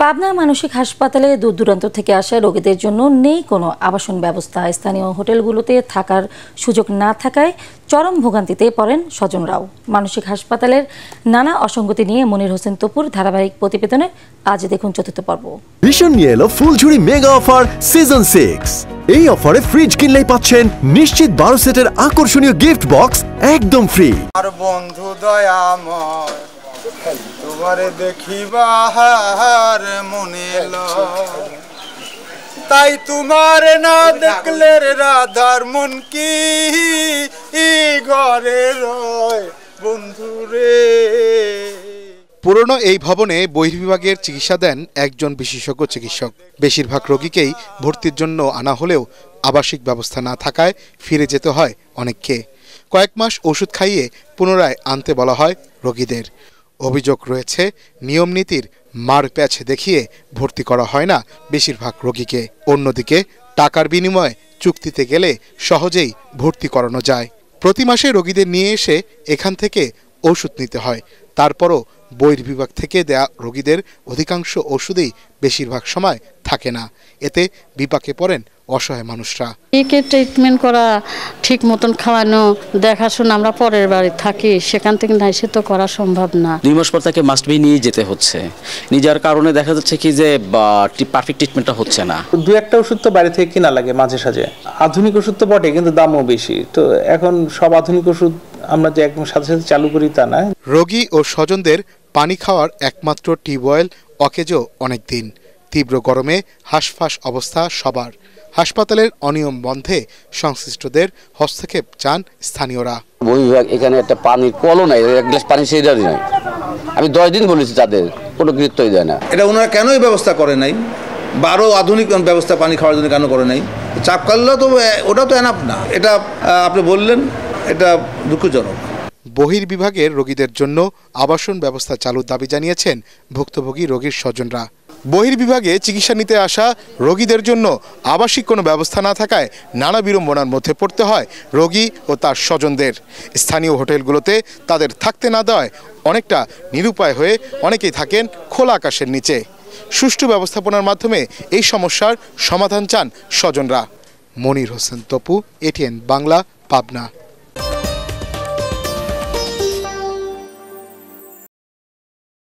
পাবনার মানসিক হাসপাতালে দূর দূরান্ত থেকে আসা রোগীদের জন্য নেই কোনো আবাসন ব্যবস্থা স্থানীয় হোটেলগুলোতে থাকার সুযোগ না থাকায় চরম ভোগান্তিতে পড়েন স্বজনরাও মানসিক হাসপাতালের নানা অসঙ্গতি নিয়ে মনির হোসেন তপুর ধারাবাহিক প্রতিবেদনে আজ দেখুন চতুর্থ পর্ব ভীষণ নিয়ে এলো ফুলঝুরি মেগা অফার সিজন সিক্স এই অফারে ফ্রিজ কিনলেই পাচ্ছেন নিশ্চিত বারো সেটের আকর্ষণীয় গিফট বক্স একদম ফ্রি আর বন্ধু দয়াময় তোমারে দেখিবার মনে তাই তোমার না দেখলে রাধার মন কি ঘরে রয় বন্ধুরে পুরনো এই ভবনে বহির্বিভাগের চিকিৎসা দেন একজন বিশেষজ্ঞ চিকিৎসক বেশিরভাগ রোগীকেই ভর্তির জন্য আনা হলেও আবাসিক ব্যবস্থা না থাকায় ফিরে যেতে হয় অনেককে কয়েক মাস ওষুধ খাইয়ে পুনরায় আনতে বলা হয় রোগীদের অভিযোগ রয়েছে নিয়মনীতির মার প্যাচ দেখিয়ে ভর্তি করা হয় না বেশিরভাগ রোগীকে অন্যদিকে টাকার বিনিময়ে চুক্তিতে গেলে সহজেই ভর্তি করানো যায় প্রতি মাসে রোগীদের নিয়ে এসে এখান থেকে ওষুধ নিতে হয় তারপরও বইয়ের বিভাগ থেকে দেয়া রোগীদের অধিকাংশ ওষুধেই বেশিরভাগ সময় থাকে না এতে বিপাকে পড়েন অসহায় মানুষরা একে ট্রিটমেন্ট করা ঠিক মতন খাওয়ানো দেখাশোনা আমরা পরের বাড়ি থাকি সেখান থেকে না এসে তো করা সম্ভব না দুই মাস পর তাকে মাস্ট বি নিয়ে যেতে হচ্ছে নিজের কারণে দেখা যাচ্ছে কি যে পারফেক্ট ট্রিটমেন্টটা হচ্ছে না দু একটা ওষুধ তো বাড়ি থেকে কিনা লাগে মাঝে সাঝে আধুনিক ওষুধ তো বটে কিন্তু দামও বেশি তো এখন সব আধুনিক ওষুধ আমরা যে একদম সাথে সাথে চালু করি তা না রোগী ও স্বজনদের পানি খাওয়ার একমাত্র টিউবওয়েল অকেজো অনেক দিন তীব্র গরমে হাঁসফাঁস অবস্থা সবার হাসপাতালের অনিয়ম বন্ধে সংশ্লিষ্টদের হস্তক্ষেপ চান স্থানীয়রা বন বিভাগ এখানে একটা পানির কলও নাই এক গ্লাস পানি সেটা নাই আমি দশ দিন বলেছি তাদের কোনো গুরুত্বই দেয় না এটা ওনারা কেনই ব্যবস্থা করে নাই বারো আধুনিক ব্যবস্থা পানি খাওয়ার জন্য কেন করে নাই চাপ কাটলেও তো ওটা তো এনাপ না এটা আপনি বললেন এটা দুঃখজনক বহির বিভাগের রোগীদের জন্য আবাসন ব্যবস্থা চালুর দাবি জানিয়েছেন ভুক্তভোগী রোগীর স্বজনরা বহির্বিভাগে চিকিৎসা নিতে আসা রোগীদের জন্য আবাসিক কোনো ব্যবস্থা না থাকায় নানা বিড়ম্বনার মধ্যে পড়তে হয় রোগী ও তার স্বজনদের স্থানীয় হোটেলগুলোতে তাদের থাকতে না দেওয়ায় অনেকটা নিরুপায় হয়ে অনেকেই থাকেন খোলা আকাশের নিচে সুষ্ঠু ব্যবস্থাপনার মাধ্যমে এই সমস্যার সমাধান চান স্বজনরা মনির হোসেন তপু এটিএন বাংলা পাবনা